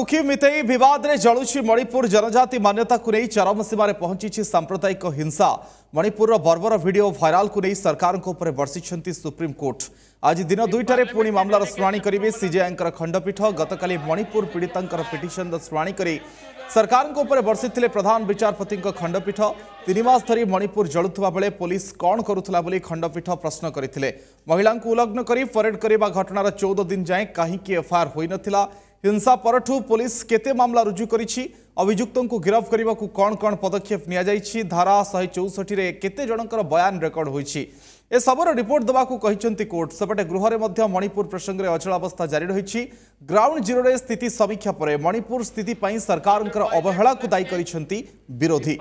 कुखि मित बद जलुच्छ मणिपुर जनजाति मान्यता को नहीं चरम सीमार पहुंची सांप्रदायिक हिंसा मणिपुर बर्बर भिड भाइराल को नहीं सरकारों पर बर्षि सुप्रीमकोर्ट आज दिन दुईटे पुणी मामलार शुणा करेंगे सीजेआई खंडपीठ गत मणिपुर पीड़िता पिटन शुणा कर सरकारों पर बर्षि प्रधान विचारपति खंडपीठ तीन मस धरी मणिपुर जलुवा बेले पुलिस कौन करुला खंडपीठ प्रश्न करते महिला उल्लग्न करी परेड करने घटनार चौदह दिन जाए कहीं एफआईआर होता है हिंसा परठू पुलिस केते मामला रुजु करिछि अभियुक्तଙ୍କୁ ଗିରଫ କରିବାକୁ କ'ଣ କ'ଣ ପଦକ୍ଷେପ ନିଆଯାଇଛି ଧାରା ଶହେ ଚଉଷଠିରେ କେତେ ଜଣଙ୍କର ବୟାନ ରେକର୍ଡ ହୋଇଛି ଏସବୁର ରିପୋର୍ଟ ଦେବାକୁ କହିଛନ୍ତି କୋର୍ଟ ସେପଟେ ଗୃହରେ ମଧ୍ୟ ମଣିପୁର ପ୍ରସଙ୍ଗରେ ଅଚଳାବସ୍ଥା ଜାରି ରହିଛି ଗ୍ରାଉଣ୍ଡ ଜିରୋରେ ସ୍ଥିତି ସମୀକ୍ଷା ପରେ ମଣିପୁର ସ୍ଥିତି ପାଇଁ ସରକାରଙ୍କର ଅବହେଳାକୁ ଦାୟୀ କରିଛନ୍ତି ବିରୋଧୀ